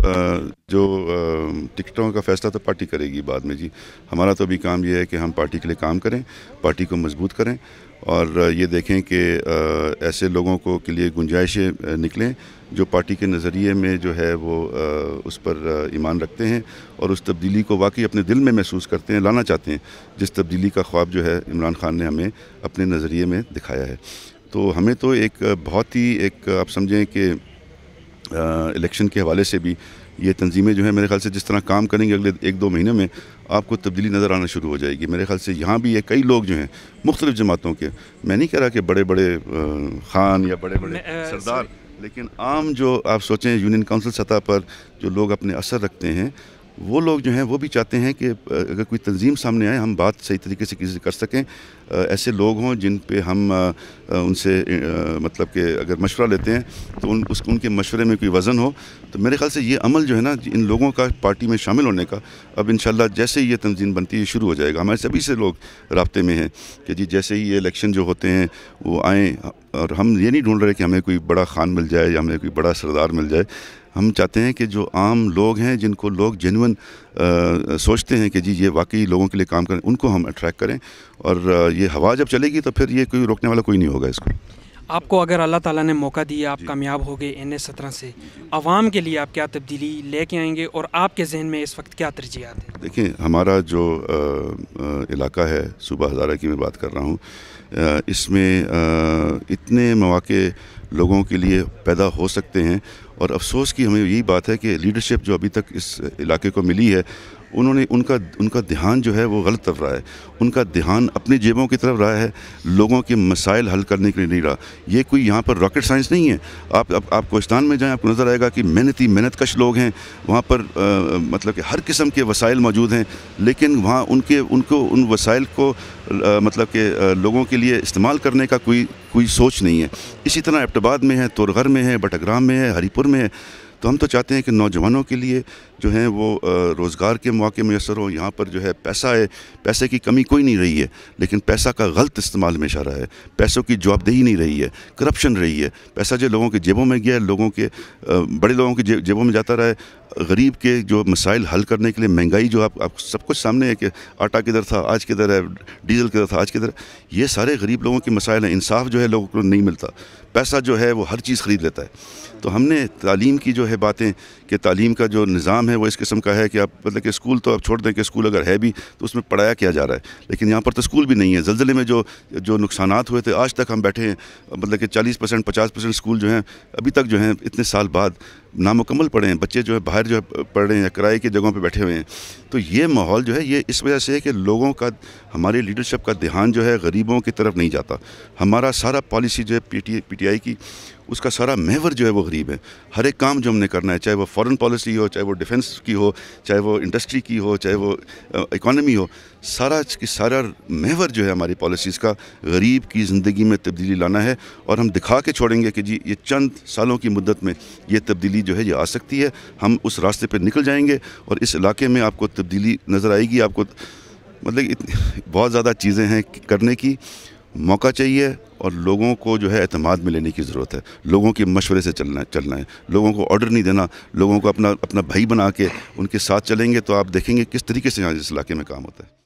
जो टिकटों का फैसला तो पार्टी करेगी बाद में जी हमारा तो अभी काम ये है कि हम पार्टी के लिए काम करें पार्टी को मजबूत करें और ये देखें कि ऐसे लोगों को के लिए गुंजाइशें निकलें जो पार्टी के नज़रिए में जो है वो उस पर ईमान रखते हैं और उस तब्दीली को वाकई अपने दिल में महसूस करते हैं लाना चाहते हैं जिस तब्दीली का ख्वाब जो है इमरान खान ने हमें अपने नज़रिए में दिखाया है तो हमें तो एक बहुत ही एक आप समझें कि इलेक्शन के हवाले से भी ये तंजीमें जो है मेरे ख्याल से जिस तरह काम करेंगे अगले एक दो महीने में आपको तब्दीली नज़र आना शुरू हो जाएगी मेरे ख्याल से यहाँ भी ये कई लोग जो हैं मुख्तलिफ़ जमातों के मैं नहीं कह रहा कि बड़े बड़े खान या बड़े बड़े सरदार लेकिन आम जो आप सोचें यूनियन काउंसिल सतह पर जो लोग अपने असर रखते हैं वो लोग जो हैं वो भी चाहते हैं कि अगर कोई तंजीम सामने आए हम बात सही तरीके से किसी से कर सकें ऐसे लोग हों जिन पे हम उनसे मतलब कि अगर मशवरा लेते हैं तो उन उस उनके मशवरे में कोई वज़न हो तो मेरे ख्याल से ये अमल जो है ना इन लोगों का पार्टी में शामिल होने का अब इन जैसे ही ये तंजीम बनती है शुरू हो जाएगा हमारे सभी से लोग रबते में हैं कि जी जैसे ही ये इलेक्शन जो होते हैं वो आएँ और हम ये नहीं ढूंढ रहे कि हमें कोई बड़ा खान मिल जाए या हमें कोई बड़ा सरदार मिल जाए हम चाहते हैं कि जो आम लोग हैं जिनको लोग जेनवन सोचते हैं कि जी ये वाकई लोगों के लिए काम करें उनको हम अट्रैक्ट करें और ये हवा जब चलेगी तो फिर ये कोई रोकने वाला कोई नहीं होगा इसको आपको अगर अल्लाह ताला ने मौका दिया आप कामयाब हो गए एन एस सत्रह से आवाम के लिए आप क्या तब्दीली लेके आएंगे और आपके जहन में इस वक्त क्या तरजीहत है देखिए हमारा जो आ, आ, इलाका है सूबा हज़ारा की मैं बात कर रहा हूँ इसमें इतने मौाक़े लोगों के लिए पैदा हो सकते हैं और अफसोस की हमें यही बात है कि लीडरशिप जो अभी तक इस इलाके को मिली है उन्होंने उनका उनका ध्यान जो है वो गलत तरफ रहा है उनका ध्यान अपनी जेबों की तरफ रहा है लोगों के मसाइल हल करने के लिए नहीं रहा ये कोई यहाँ पर रॉकेट साइंस नहीं है आप आप, आप कोस्तान में जाएँ आपको नज़र आएगा कि मेहनती मेहनत कश लोग हैं वहाँ पर आ, मतलब कि हर किस्म के वसाइल मौजूद हैं लेकिन वहाँ उनके उनको उन वसाइल को आ, मतलब के लोगों के लिए इस्तेमाल करने का कोई कोई सोच नहीं है इसी तरह एबटाबाद में है तोरघर में है बटग्राम में है हरीपुर में है तो हम तो चाहते हैं कि नौजवानों के लिए जो है वो रोज़गार के मौके मैसर हो यहाँ पर जो है पैसा है पैसे की कमी कोई नहीं रही है लेकिन पैसा का गलत इस्तेमाल हमेशा रहा है पैसों की जवाबदेही नहीं रही है करप्शन रही है पैसा जो लोगों के जेबों में गया लोगों के बड़े लोगों के जेबों में जाता रहा है गरीब के जो मसाइल हल करने के लिए महंगाई जो आप, आप सब कुछ सामने है कि आटा किधर था आज किधर है डीजल किधर था आज किधर ये सारे गरीब लोगों के मसाइल हैं इंसाफ जो है लोगों को नहीं मिलता पैसा जो है वो हर चीज़ ख़रीद लेता है तो हमने तालीम की जो है है बातें कि तालीम का जो निज़ाम है वो इस किस्म का है कि आप मतलब कि स्कूल तो आप छोड़ दें कि स्कूल अगर है भी तो उसमें पढ़ाया किया जा रहा है लेकिन यहाँ पर तो स्कूल भी नहीं है जल्जले में जो जो नुकसान हुए थे आज तक हम बैठे हैं मतलब कि चालीस परसेंट पचास परसेंट स्कूल जो हैं अभी तक जो हैं इतने साल बाद नामुकम्मल पड़े हैं बच्चे जो है बाहर जो है पढ़ रहे हैं या किराए की जगहों पे बैठे हुए हैं तो ये माहौल जो है ये इस वजह से है कि लोगों का हमारी लीडरशिप का ध्यान जो है गरीबों की तरफ नहीं जाता हमारा सारा पॉलिसी जो है पीटी टी की उसका सारा महवर जो है वो गरीब है हर एक काम जो हमने करना है चाहे वो फॉरेन पॉलिसी हो चाहे वो डिफेंस की हो चाहे वो इंडस्ट्री की हो चाहे वो इकोनॉमी हो सारा की सारा महवर जो है हमारी पॉलिसीज़ का गरीब की ज़िंदगी में तब्दीली लाना है और हम दिखा के छोड़ेंगे कि जी ये चंद सालों की मुद्दत में ये तब्दीली तब्दीली जो है ये आ सकती है हम उस रास्ते पर निकल जाएंगे और इस इलाके में आपको तब्दीली नज़र आएगी आपको मतलब बहुत ज़्यादा चीज़ें हैं करने की मौका चाहिए और लोगों को जो है अतमाद में लेने की ज़रूरत है लोगों के मशवरे से चलना चलना है लोगों को ऑर्डर नहीं देना लोगों को अपना अपना भाई बना के उनके साथ चलेंगे तो आप देखेंगे किस तरीके से यहाँ इस इलाके में काम होता है